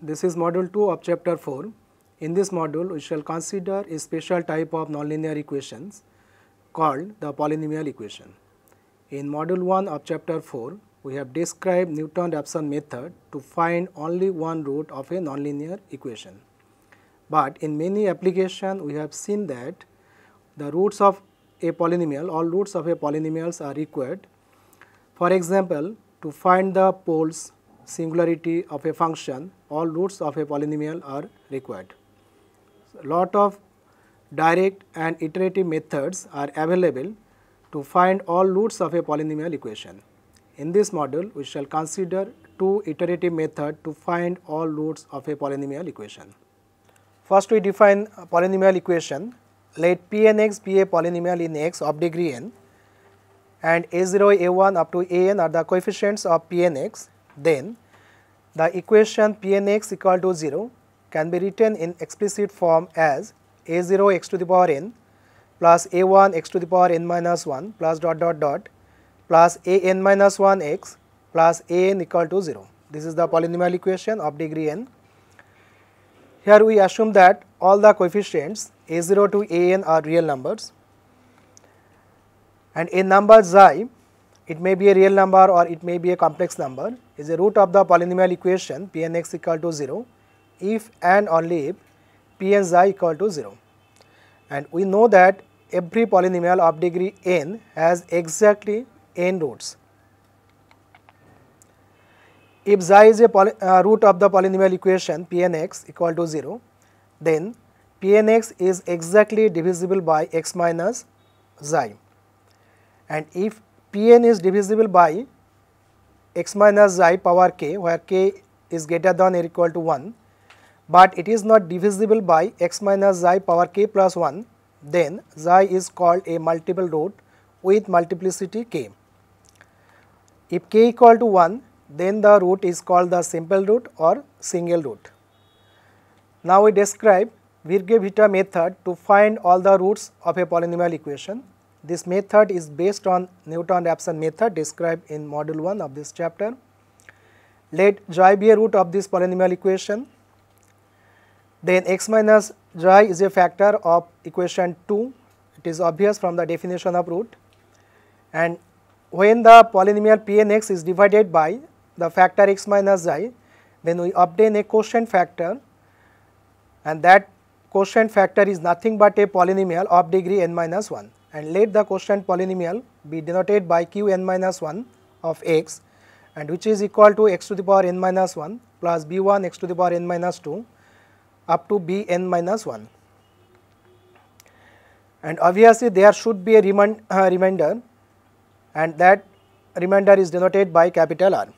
This is module 2 of chapter 4. In this module, we shall consider a special type of nonlinear equations called the polynomial equation. In module 1 of chapter 4, we have described Newton-Raphson method to find only one root of a nonlinear equation. But in many applications, we have seen that the roots of a polynomial, all roots of a polynomials are required. For example, to find the poles singularity of a function, all roots of a polynomial are required. Lot of direct and iterative methods are available to find all roots of a polynomial equation. In this module, we shall consider two iterative method to find all roots of a polynomial equation. First, we define polynomial equation. Let Pnx be a polynomial in x of degree n and a0, a1 up to an are the coefficients of Pnx then the equation Pnx equal to 0 can be written in explicit form as a0 x to the power n plus a1 x to the power n minus 1 plus dot dot dot plus a n minus 1 x plus a n equal to 0. This is the polynomial equation of degree n. Here we assume that all the coefficients a0 to a n are real numbers and a number xi it may be a real number or it may be a complex number is a root of the polynomial equation p n x equal to 0 if and only if p n z equal to 0. And we know that every polynomial of degree n has exactly n roots. If z is a poly, uh, root of the polynomial equation p n x equal to 0, then p n x is exactly divisible by x minus z. And if P n is divisible by x minus i power k where k is greater than or equal to 1, but it is not divisible by x minus xi power k plus 1 then xi is called a multiple root with multiplicity k. If k equal to 1 then the root is called the simple root or single root. Now we describe virchow method to find all the roots of a polynomial equation. This method is based on Newton-Raphson method described in module 1 of this chapter. Let j be a root of this polynomial equation. Then x minus j is a factor of equation 2, it is obvious from the definition of root. And when the polynomial Pnx is divided by the factor x minus i, then we obtain a quotient factor and that quotient factor is nothing but a polynomial of degree n minus 1 and let the quotient polynomial be denoted by q n minus 1 of x and which is equal to x to the power n minus 1 plus b 1 x to the power n minus 2 up to b n minus 1. And obviously, there should be a remind, uh, remainder and that remainder is denoted by capital R.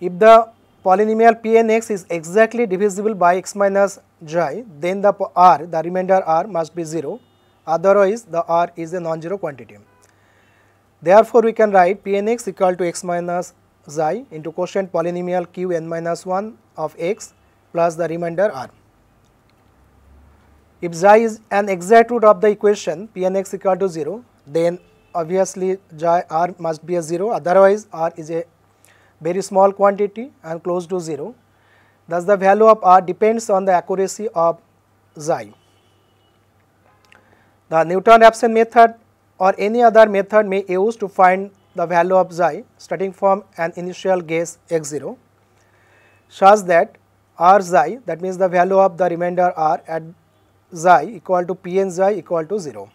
If the polynomial Pnx is exactly divisible by x minus j, then the r, the remainder r must be 0 otherwise the r is a non-zero quantity. Therefore, we can write Pnx equal to x minus xi into quotient polynomial q n minus 1 of x plus the remainder r. If xi is an exact root of the equation Pnx equal to 0, then obviously xi r must be a 0, otherwise r is a very small quantity and close to 0. Thus, the value of r depends on the accuracy of xi. The Newton-Raphson method or any other method may use to find the value of xi starting from an initial guess x0 such that r xi that means the value of the remainder r at xi equal to pn xi equal to 0.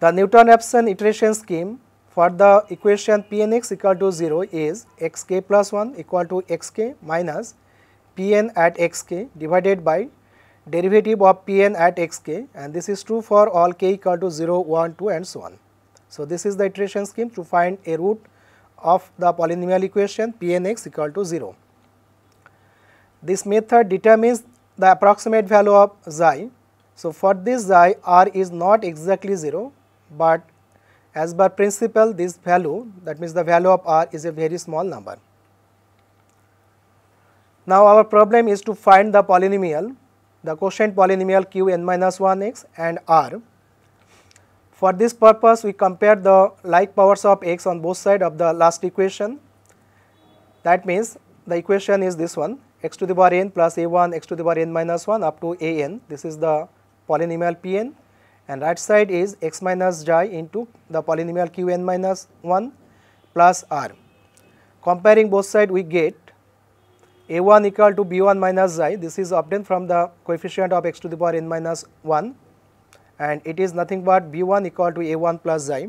The Newton-Raphson iteration scheme for the equation pnx equal to 0 is xk plus 1 equal to xk minus pn at xk divided by derivative of Pn at xk and this is true for all k equal to 0, 1, 2 and so on. So, this is the iteration scheme to find a root of the polynomial equation Pnx equal to 0. This method determines the approximate value of xi. So, for this xi r is not exactly 0, but as per principle this value that means the value of r is a very small number. Now, our problem is to find the polynomial the quotient polynomial q n minus 1 x and r. For this purpose we compare the like powers of x on both sides of the last equation that means the equation is this one x to the power n plus a1 x to the power n minus 1 up to a n this is the polynomial p n and right side is x minus j into the polynomial q n minus 1 plus r. Comparing both sides, we get a1 equal to b1 minus xi this is obtained from the coefficient of x to the power n minus 1 and it is nothing but b1 equal to a1 plus xi.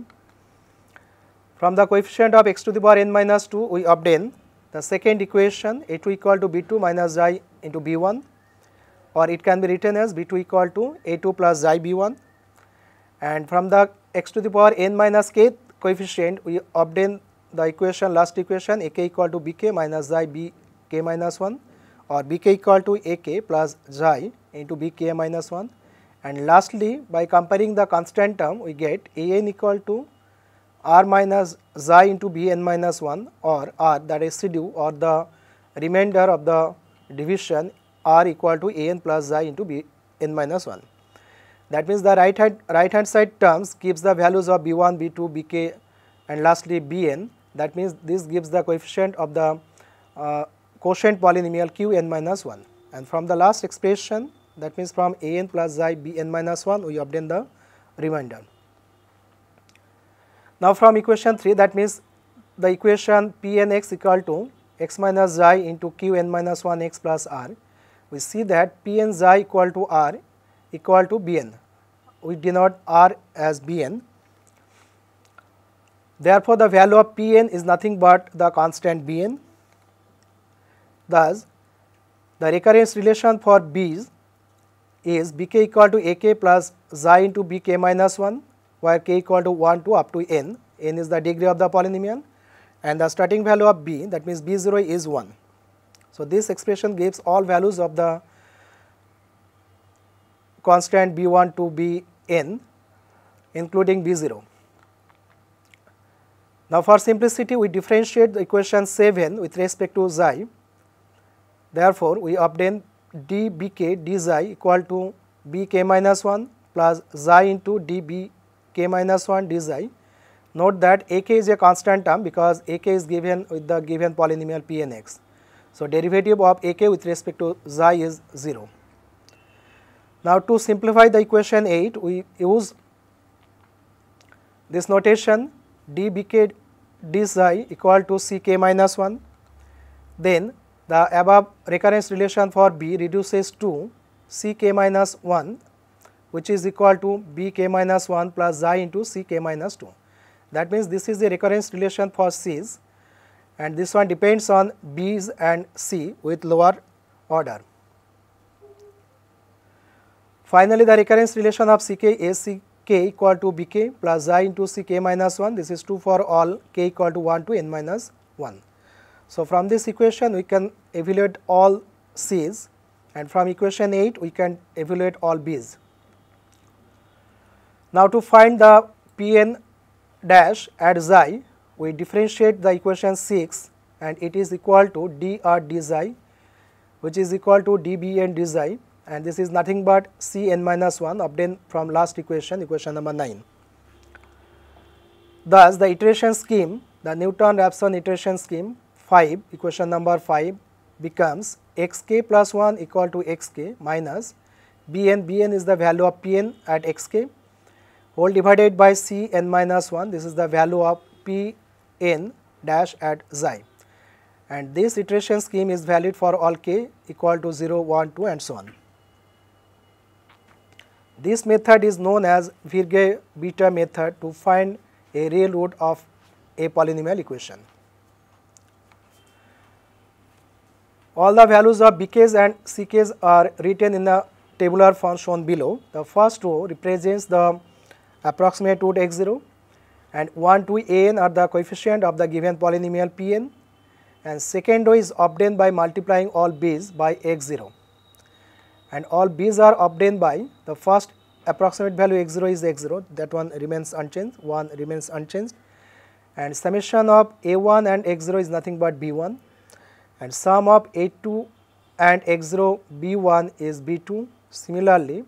From the coefficient of x to the power n minus 2 we obtain the second equation a2 equal to b2 minus xi into b1 or it can be written as b2 equal to a2 plus xi b1 and from the x to the power n minus k coefficient we obtain the equation last equation ak equal to bk minus xi b k minus 1 or bk equal to ak plus xi into bk minus 1 and lastly by comparing the constant term we get an equal to r minus xi into bn minus 1 or r that is residue or the remainder of the division r equal to an plus xi into bn minus 1. That means, the right hand right hand side terms gives the values of b1, b2, bk and lastly bn that means this gives the coefficient of the uh, quotient polynomial q n minus 1 and from the last expression that means from a n plus xi b n minus 1 we obtain the remainder. Now, from equation 3 that means the equation p n x equal to x minus xi into q n minus 1 x plus r we see that p n xi equal to r equal to b n we denote r as b n. Therefore, the value of p n is nothing but the constant b n Thus, the recurrence relation for B's is Bk equal to Ak plus xi into Bk minus 1, where k equal to 1 to up to n, n is the degree of the polynomial and the starting value of B that means B0 is 1. So, this expression gives all values of the constant B1 to Bn including B0. Now, for simplicity we differentiate the equation 7 with respect to xi Therefore, we obtain d b k d z i equal to bk minus 1 plus xi into dbk minus 1 d z i. Note that ak is a constant term because ak is given with the given polynomial pnx. So, derivative of ak with respect to xi is 0. Now, to simplify the equation 8, we use this notation d b k d z i equal to ck minus 1. Then the above recurrence relation for B reduces to C k minus 1 which is equal to B k minus 1 plus xi into C k minus 2. That means, this is the recurrence relation for C's and this one depends on B's and C with lower order. Finally, the recurrence relation of Ck is Ck equal to Bk plus xi into Ck minus 1. This is true for all k equal to 1 to n minus 1. So, from this equation we can evaluate all C's and from equation 8 we can evaluate all B's. Now, to find the Pn dash at xi, we differentiate the equation 6 and it is equal to dr dxi which is equal to dBn dxi and this is nothing but Cn minus 1 obtained from last equation, equation number 9. Thus, the iteration scheme, the Newton-Raphson iteration scheme 5 equation number 5 becomes xk plus 1 equal to xk minus b n b n is the value of pn at xk all divided by cn minus 1 this is the value of pn dash at xi and this iteration scheme is valid for all k equal to 0, 1, 2 and so on. This method is known as Virge beta method to find a real root of a polynomial equation. All the values of bk's and ck's are written in the tabular form shown below. The first row represents the approximate root x0 and 1 to an are the coefficient of the given polynomial pn and second row is obtained by multiplying all b's by x0 and all b's are obtained by the first approximate value x0 is x0 that one remains unchanged, 1 remains unchanged and summation of a1 and x0 is nothing but b1 and sum of A2 and x0 B1 is B2. Similarly,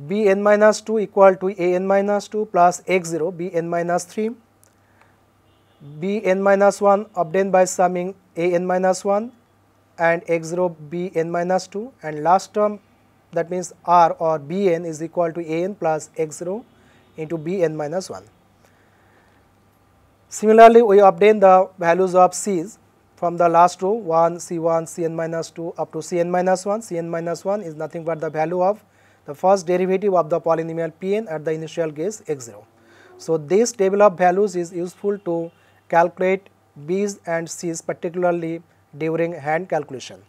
Bn minus 2 equal to An minus 2 plus x0 Bn minus 3, Bn minus 1 obtained by summing An minus 1 and x0 Bn minus 2 and last term that means R or Bn is equal to An plus x0 into Bn minus 1. Similarly, we obtain the values of C's from the last row 1, C1, Cn minus 2 up to Cn minus 1. Cn minus 1 is nothing but the value of the first derivative of the polynomial Pn at the initial case x0. So, this table of values is useful to calculate B's and C's particularly during hand calculation.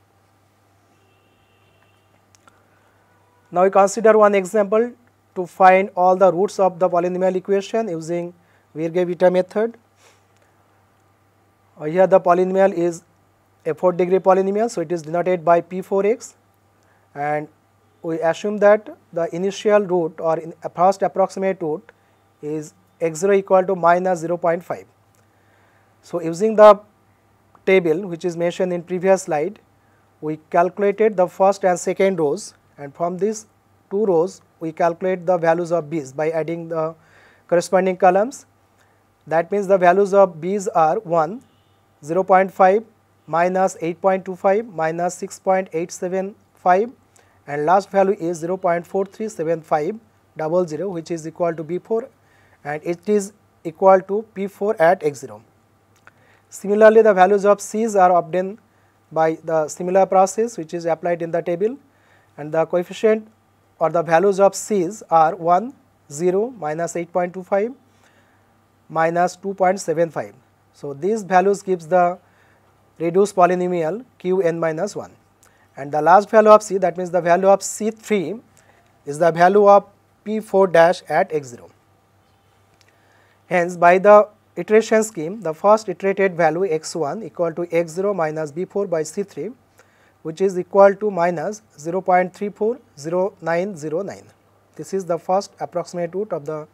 Now, we consider one example to find all the roots of the polynomial equation using Virge-Vita method. Uh, here the polynomial is a 4th degree polynomial. So, it is denoted by P4x and we assume that the initial root or in first approximate root is x0 equal to minus 0.5. So, using the table which is mentioned in previous slide, we calculated the first and second rows and from these two rows we calculate the values of b's by adding the corresponding columns. That means, the values of b's are 1 0.5 minus 8.25 minus 6.875 and last value is 0.4375 double 0 which is equal to B4 and it is equal to P4 at x0. Similarly, the values of C's are obtained by the similar process which is applied in the table and the coefficient or the values of C's are 1, 0, minus 8.25, minus 2.75. So, these values gives the reduced polynomial q n minus 1 and the last value of c that means the value of c 3 is the value of p 4 dash at x 0. Hence, by the iteration scheme the first iterated value x 1 equal to x 0 minus b 4 by c 3 which is equal to minus 0 0.340909. This is the first approximate root of the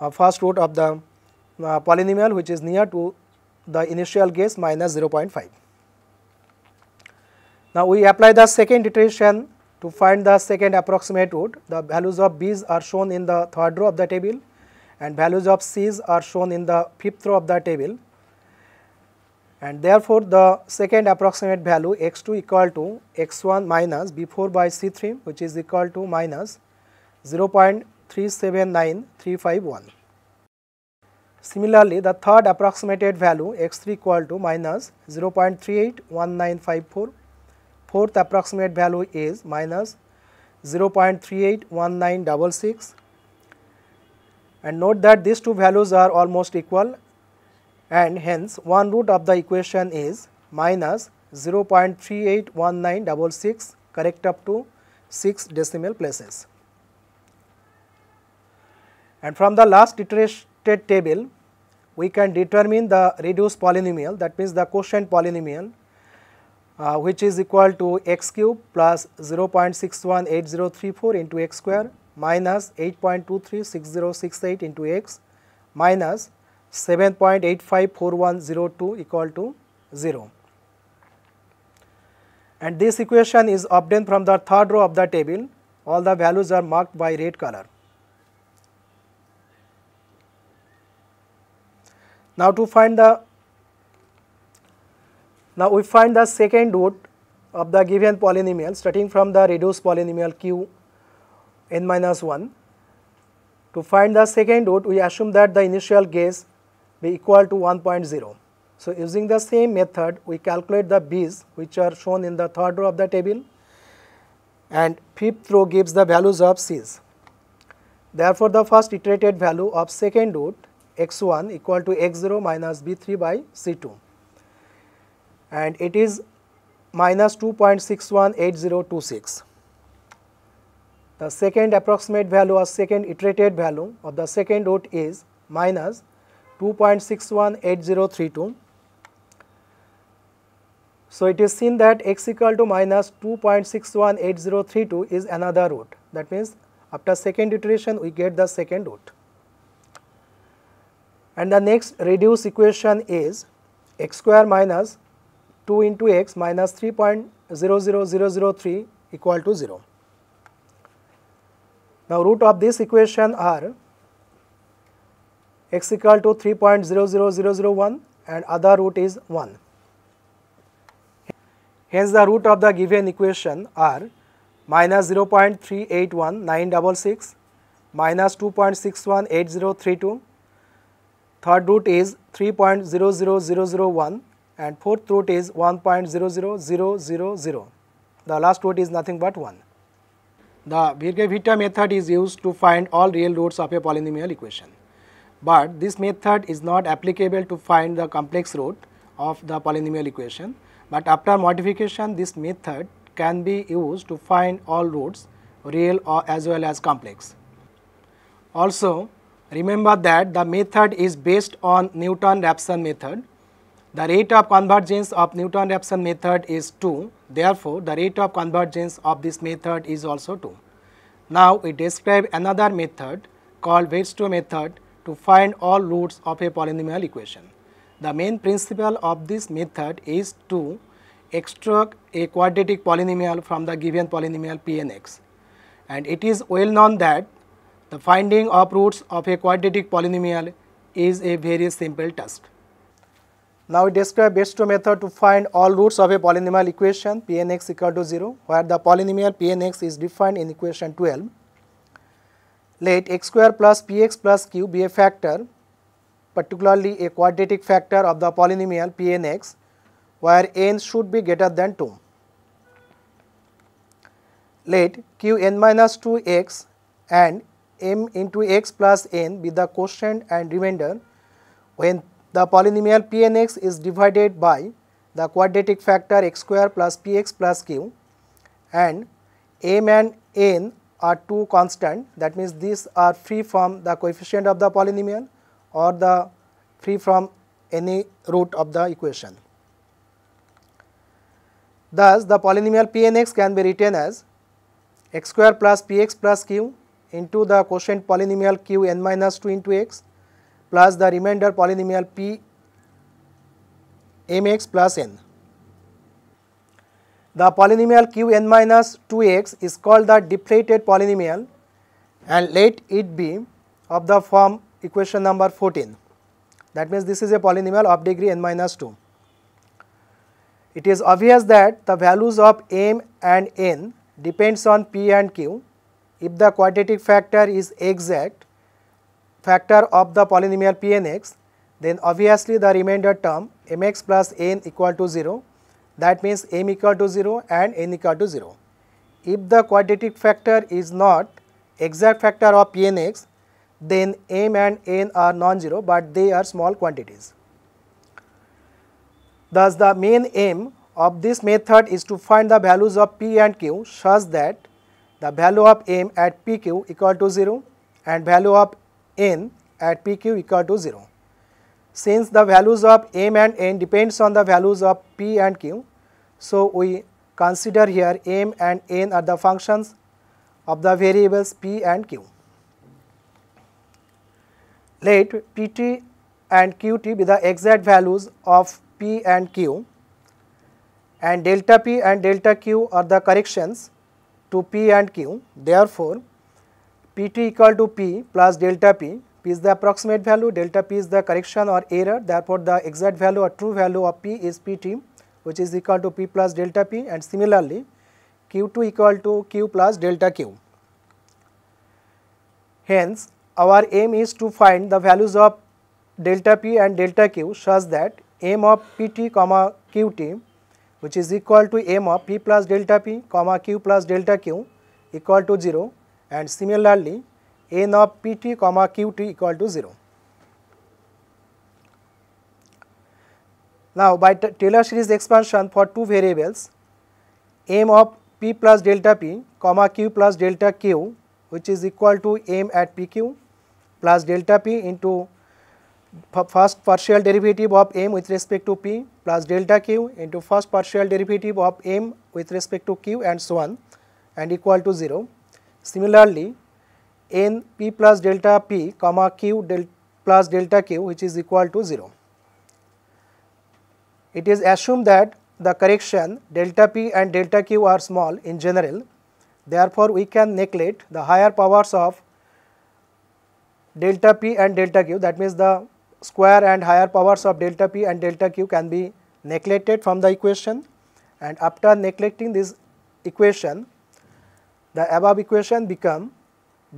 uh, first root of the uh, polynomial which is near to the initial guess minus 0.5. Now, we apply the second iteration to find the second approximate root. The values of b's are shown in the third row of the table and values of c's are shown in the fifth row of the table. And therefore, the second approximate value x2 equal to x1 minus b4 by c3 which is equal to minus 0.379351. Similarly, the third approximated value x3 equal to minus 0.381954, fourth approximate value is minus 0.381966 and note that these two values are almost equal and hence one root of the equation is minus 0.381966 correct up to 6 decimal places. And from the last iteration table, we can determine the reduced polynomial that means the quotient polynomial uh, which is equal to x cube plus 0.618034 into x square minus 8.236068 into x minus 7.854102 equal to 0. And this equation is obtained from the third row of the table, all the values are marked by red color. Now to find the now we find the second root of the given polynomial starting from the reduced polynomial q n minus 1. To find the second root we assume that the initial guess be equal to 1.0. So, using the same method we calculate the b's which are shown in the third row of the table and fifth row gives the values of c's. Therefore, the first iterated value of second root x1 equal to x0 minus b3 by c2 and it is minus 2.618026. The second approximate value or second iterated value of the second root is minus 2.618032. So, it is seen that x equal to minus 2.618032 is another root that means after second iteration we get the second root and the next reduced equation is x square minus 2 into x minus 3.00003 equal to 0. Now, root of this equation are x equal to 3.00001 and other root is 1. Hence, the root of the given equation are minus 0.381966 minus 2.618032 third root is 3.00001 and fourth root is 1.00000. The last root is nothing but 1. The Birge-Vita method is used to find all real roots of a polynomial equation, but this method is not applicable to find the complex root of the polynomial equation, but after modification this method can be used to find all roots real or as well as complex. Also Remember that the method is based on Newton-Raphson method. The rate of convergence of Newton-Raphson method is 2. Therefore, the rate of convergence of this method is also 2. Now, we describe another method called Weierstrass method to find all roots of a polynomial equation. The main principle of this method is to extract a quadratic polynomial from the given polynomial p and x. And it is well known that the finding of roots of a quadratic polynomial is a very simple task. Now we describe best two method to find all roots of a polynomial equation pnx equal to 0 where the polynomial pnx is defined in equation 12. Let x square plus px plus q be a factor particularly a quadratic factor of the polynomial pnx where n should be greater than 2. Let q n minus 2 x and m into x plus n be the quotient and remainder when the polynomial p n x is divided by the quadratic factor x square plus p x plus q and m and n are two constant that means these are free from the coefficient of the polynomial or the free from any root of the equation. Thus, the polynomial p n x can be written as x square plus p x plus q into the quotient polynomial q n minus 2 into x plus the remainder polynomial p m x plus n. The polynomial q n minus 2x is called the deflated polynomial and let it be of the form equation number 14. That means this is a polynomial of degree n minus 2. It is obvious that the values of m and n depends on p and q if the quadratic factor is exact factor of the polynomial Pnx, then obviously the remainder term mx plus n equal to 0 that means m equal to 0 and n equal to 0. If the quadratic factor is not exact factor of Pnx, then m and n are non-zero, but they are small quantities. Thus, the main aim of this method is to find the values of p and q such that the value of m at pq equal to 0 and value of n at pq equal to 0. Since the values of m and n depends on the values of p and q, so we consider here m and n are the functions of the variables p and q. Let pt and qt be the exact values of p and q and delta p and delta q are the corrections to P and Q. Therefore, P t equal to P plus delta P, P is the approximate value, delta P is the correction or error. Therefore, the exact value or true value of P is P t which is equal to P plus delta P and similarly Q 2 equal to Q plus delta Q. Hence, our aim is to find the values of delta P and delta Q such that m of P t comma Q t which is equal to m of p plus delta p comma q plus delta q equal to 0 and similarly n of pt comma qt equal to 0. Now, by Taylor series expansion for two variables m of p plus delta p comma q plus delta q which is equal to m at p q plus delta p into first partial derivative of m with respect to p plus delta q into first partial derivative of m with respect to q and so on and equal to 0. Similarly, n p plus delta p comma q del plus delta q which is equal to 0. It is assumed that the correction delta p and delta q are small in general. Therefore, we can neglect the higher powers of delta p and delta q that means the square and higher powers of delta p and delta q can be neglected from the equation and after neglecting this equation the above equation become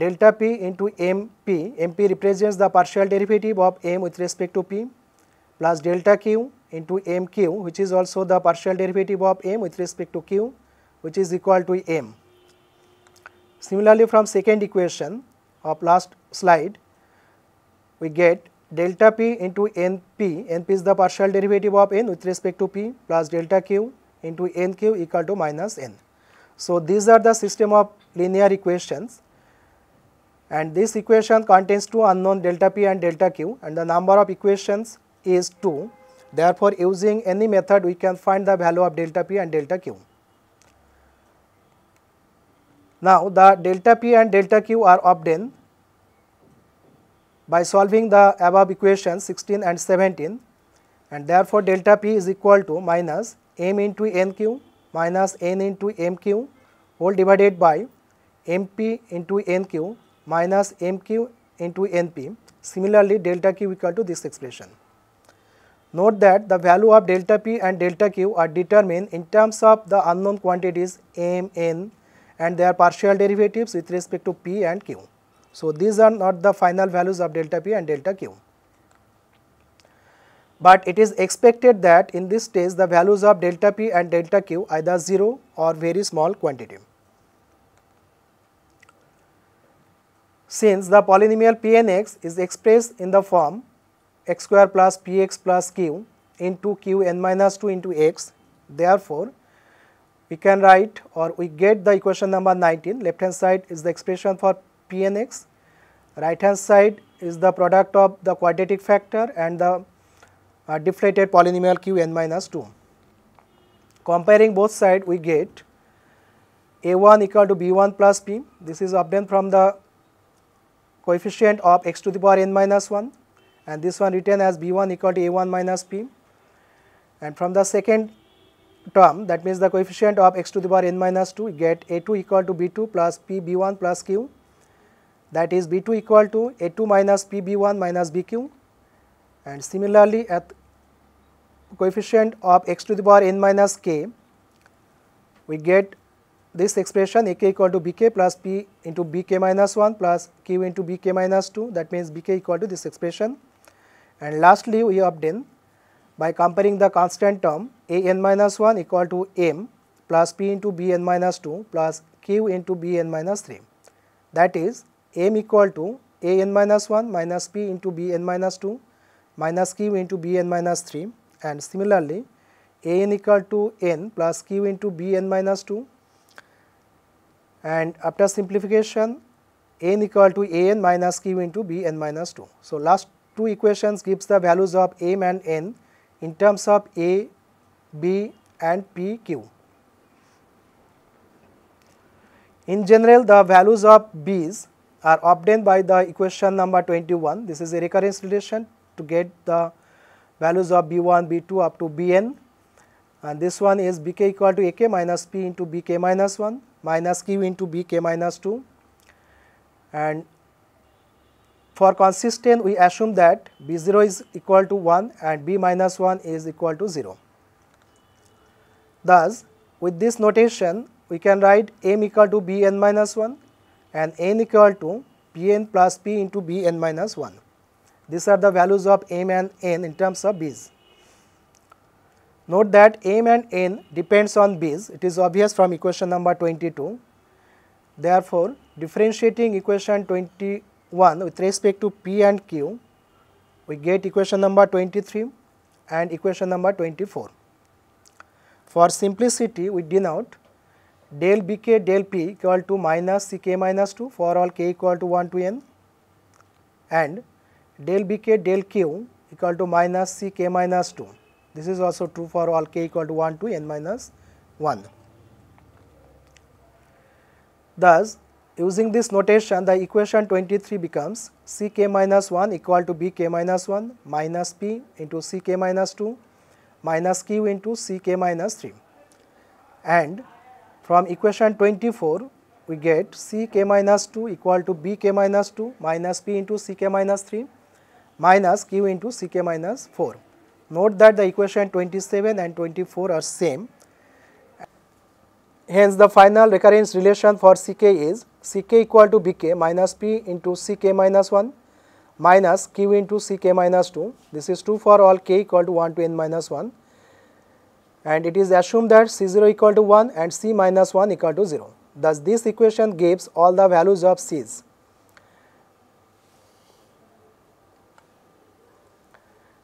delta p into m p, m p represents the partial derivative of m with respect to p plus delta q into m q which is also the partial derivative of m with respect to q which is equal to m. Similarly, from second equation of last slide we get delta p into n p, n p is the partial derivative of n with respect to p plus delta q into nq equal to minus n. So, these are the system of linear equations and this equation contains two unknown delta p and delta q and the number of equations is 2. Therefore, using any method we can find the value of delta p and delta q. Now, the delta p and delta q are obtained by solving the above equations 16 and 17 and therefore delta p is equal to minus m into nq minus n into mq whole divided by mp into nq minus mq into np. Similarly, delta q equal to this expression. Note that the value of delta p and delta q are determined in terms of the unknown quantities m, n and their partial derivatives with respect to p and q. So, these are not the final values of delta P and delta Q. But it is expected that in this stage the values of delta P and delta Q either 0 or very small quantity. Since the polynomial Pnx is expressed in the form x square plus px plus q into q n minus 2 into x, therefore, we can write or we get the equation number 19 left hand side is the expression for Pnx. Right hand side is the product of the quadratic factor and the uh, deflated polynomial Qn minus 2. Comparing both sides we get a1 equal to b1 plus p. This is obtained from the coefficient of x to the power n minus 1 and this one written as b1 equal to a1 minus p. And from the second term that means the coefficient of x to the power n minus 2 we get a2 equal to b2 plus p b1 plus q that is B 2 equal to A 2 minus P B 1 minus B q and similarly at coefficient of x to the power n minus k we get this expression a k equal to b k plus p into b k minus 1 plus q into b k minus 2 that means b k equal to this expression. And lastly, we obtain by comparing the constant term a n minus 1 equal to m plus p into b n minus 2 plus q into b n minus 3 that is m equal to a n minus 1 minus p into b n minus 2 minus q into b n minus 3 and similarly a n equal to n plus q into b n minus 2 and after simplification n equal to a n minus q into b n minus 2. So, last two equations gives the values of m and n in terms of a, b and p q. In general the values of b's are obtained by the equation number 21. This is a recurrence relation to get the values of B1, B2 up to Bn and this one is Bk equal to Ak minus P into Bk minus 1 minus Q into Bk minus 2 and for consistent we assume that B0 is equal to 1 and B minus 1 is equal to 0. Thus, with this notation we can write m equal to Bn minus 1 and n equal to p n plus p into b n minus 1. These are the values of m and n in terms of b's. Note that m and n depends on b's, it is obvious from equation number 22. Therefore, differentiating equation 21 with respect to p and q, we get equation number 23 and equation number 24. For simplicity, we denote del bk del p equal to minus ck minus 2 for all k equal to 1 to n and del bk del q equal to minus ck minus 2. This is also true for all k equal to 1 to n minus 1. Thus, using this notation the equation 23 becomes ck minus 1 equal to bk minus 1 minus p into ck minus 2 minus q into ck minus 3 and from equation 24, we get C k minus 2 equal to B k minus 2 minus P into C k minus 3 minus Q into C k minus 4. Note that the equation 27 and 24 are same. Hence, the final recurrence relation for C k is C k equal to B k minus P into C k minus 1 minus Q into C k minus 2. This is true for all k equal to 1 to n minus 1 and it is assumed that C0 equal to 1 and C minus 1 equal to 0. Thus, this equation gives all the values of C's.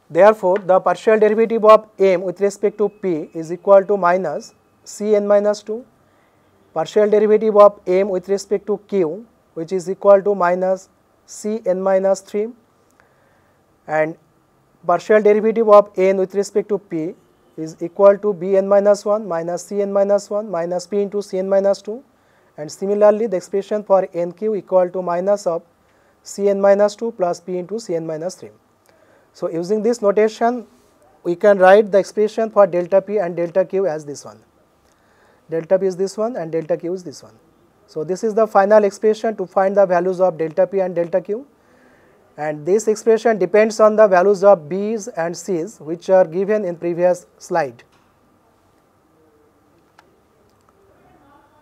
Therefore, the partial derivative of m with respect to p is equal to minus c n minus 2, partial derivative of m with respect to q which is equal to minus c n minus 3 and partial derivative of n with respect to p is equal to bn minus 1 minus cn minus 1 minus p into cn minus 2 and similarly the expression for nq equal to minus of cn minus 2 plus p into cn minus 3. So, using this notation we can write the expression for delta p and delta q as this one. Delta p is this one and delta q is this one. So, this is the final expression to find the values of delta p and delta q and this expression depends on the values of b's and c's which are given in previous slide.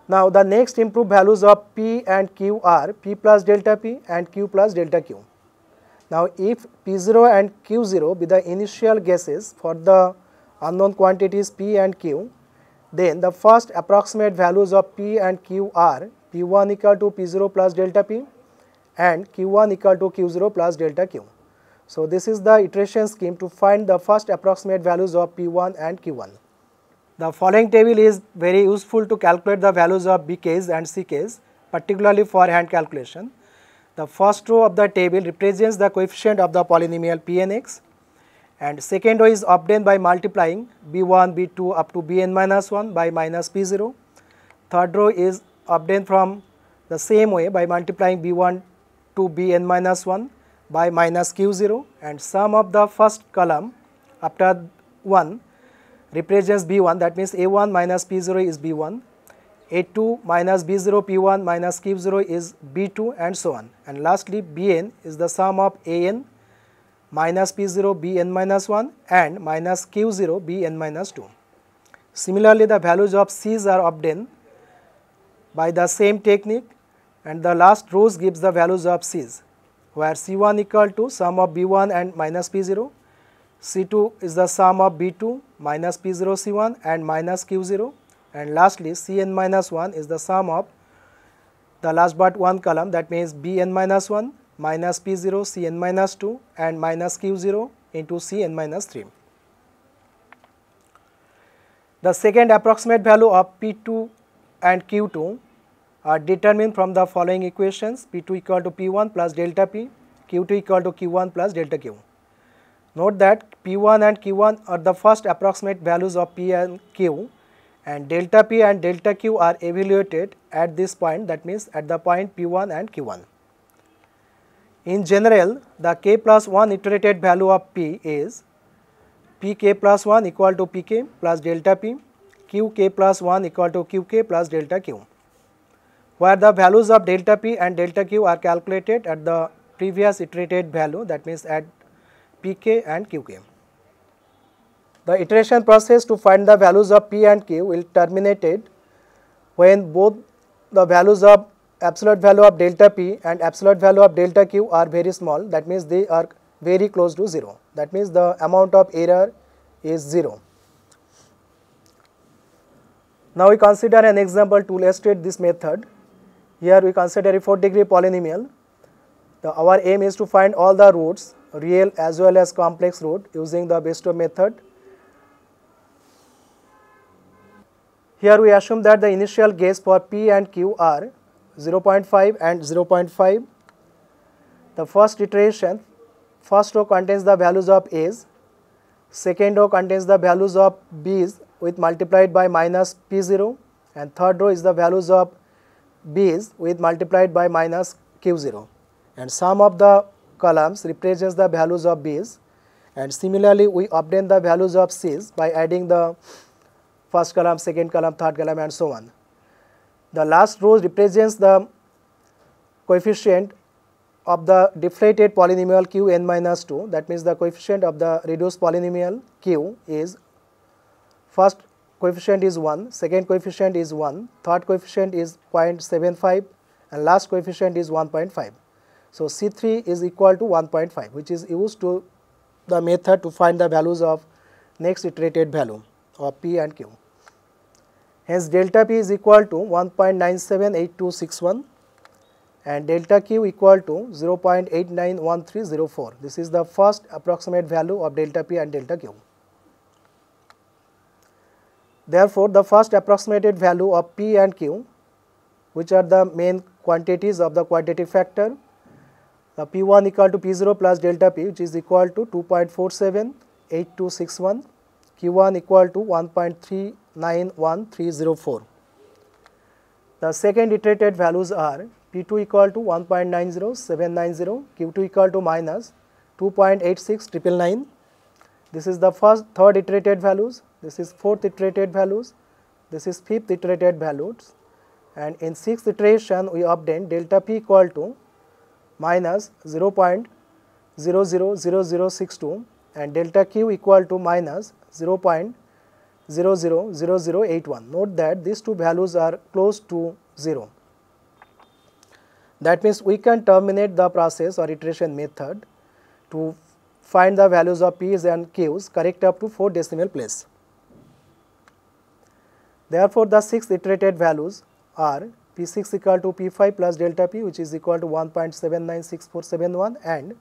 Now, the next improved values of p and q are p plus delta p and q plus delta q. Now, if p0 and q0 be the initial guesses for the unknown quantities p and q, then the first approximate values of p and q are p1 equal to p0 plus delta p and q1 equal to q0 plus delta q. So, this is the iteration scheme to find the first approximate values of p1 and q1. The following table is very useful to calculate the values of bk's and ck's particularly for hand calculation. The first row of the table represents the coefficient of the polynomial pnx and second row is obtained by multiplying b1, b2 up to bn minus 1 by minus p0. Third row is obtained from the same way by multiplying b1 to bn minus 1 by minus q0 and sum of the first column after 1 represents b1 that means a1 minus p0 is b1, a2 minus b0 p1 minus q0 is b2 and so on and lastly bn is the sum of an minus p0 bn minus 1 and minus q0 bn minus 2. Similarly, the values of c's are obtained by the same technique and the last rows gives the values of C's where C1 equal to sum of B1 and minus P0, C2 is the sum of B2 minus P0 C1 and minus Q0 and lastly Cn minus 1 is the sum of the last but one column that means Bn minus 1 minus P0 Cn minus 2 and minus Q0 into Cn minus 3. The second approximate value of P2 and Q2 are determined from the following equations P2 equal to P1 plus delta P, Q2 equal to Q1 plus delta Q. Note that P1 and Q1 are the first approximate values of P and Q and delta P and delta Q are evaluated at this point that means at the point P1 and Q1. In general, the k plus 1 iterated value of P is Pk plus 1 equal to Pk plus delta p, q k plus plus 1 equal to Qk plus delta Q where the values of delta p and delta q are calculated at the previous iterated value that means at pk and qk. The iteration process to find the values of p and q will terminated when both the values of absolute value of delta p and absolute value of delta q are very small that means they are very close to 0 that means the amount of error is 0. Now we consider an example to illustrate this method. Here we consider a 4 degree polynomial. The, our aim is to find all the roots, real as well as complex root using the Bestow method. Here we assume that the initial guess for P and Q are 0.5 and 0.5. The first iteration, first row contains the values of A's, second row contains the values of B's with multiplied by minus P0 and third row is the values of B's with multiplied by minus Q0 and sum of the columns represents the values of B's and similarly we obtain the values of C's by adding the first column, second column, third column and so on. The last row represents the coefficient of the deflated polynomial q n minus 2 that means the coefficient of the reduced polynomial q is first coefficient is 1, second coefficient is 1, third coefficient is 0.75 and last coefficient is 1.5. So, C3 is equal to 1.5 which is used to the method to find the values of next iterated value of P and Q. Hence, delta P is equal to 1.978261 and delta Q equal to 0.891304. This is the first approximate value of delta P and delta Q. Therefore, the first approximated value of P and Q which are the main quantities of the quantitative factor the P1 equal to P0 plus delta P which is equal to 2.478261 Q1 equal to 1.391304. The second iterated values are P2 equal to 1.90790 Q2 equal to minus 2.86999 this is the first third iterated values, this is fourth iterated values, this is fifth iterated values and in sixth iteration we obtain delta p equal to minus 0 0.000062 and delta q equal to minus 0 0.000081. Note that these two values are close to 0. That means we can terminate the process or iteration method to find the values of p's and q's correct up to 4 decimal place. Therefore, the 6 iterated values are P6 equal to P5 plus delta P which is equal to 1.796471 and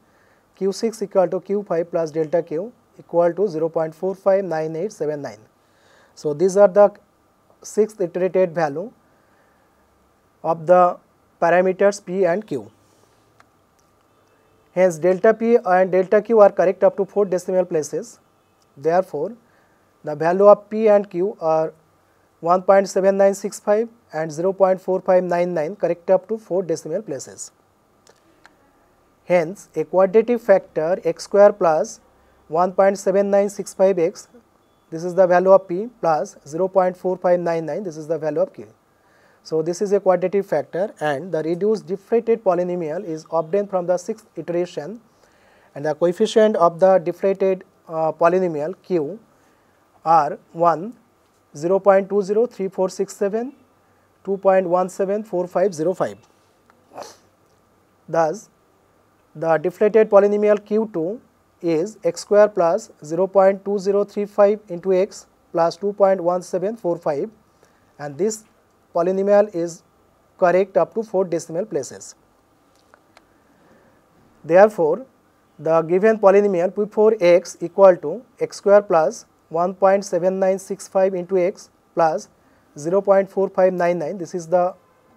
Q6 equal to Q5 plus delta Q equal to 0.459879. So, these are the 6th iterated value of the parameters P and Q. Hence, delta p and delta q are correct up to 4 decimal places. Therefore, the value of p and q are 1.7965 and 0.4599 correct up to 4 decimal places. Hence, a quadratic factor x square plus 1.7965 x this is the value of p plus 0.4599 this is the value of q. So, this is a quadratic factor and the reduced deflated polynomial is obtained from the sixth iteration and the coefficient of the deflated uh, polynomial q are 1, 0 0.203467, 2.174505. Thus, the deflated polynomial q2 is x square plus 0 0.2035 into x plus 2.1745 and this polynomial is correct up to 4 decimal places. Therefore, the given polynomial P4x equal to x square plus 1.7965 into x plus 0.4599 this is the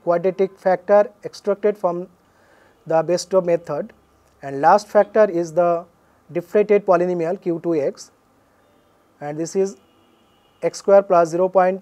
quadratic factor extracted from the best of method and last factor is the diffrated polynomial q2x and this is x square plus 0.4599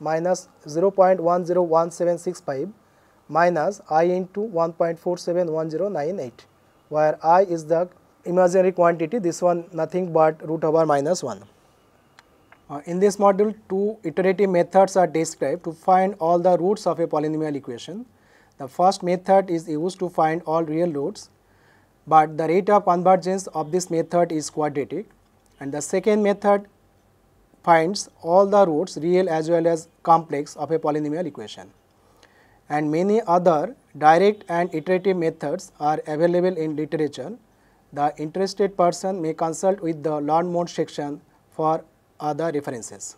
minus 0.101765 minus i into 1.471098 where i is the imaginary quantity this one nothing but root over minus 1. Uh, in this module two iterative methods are described to find all the roots of a polynomial equation. The first method is used to find all real roots, but the rate of convergence of this method is quadratic and the second method finds all the roots real as well as complex of a polynomial equation. And many other direct and iterative methods are available in literature. The interested person may consult with the Lawn Mode section for other references.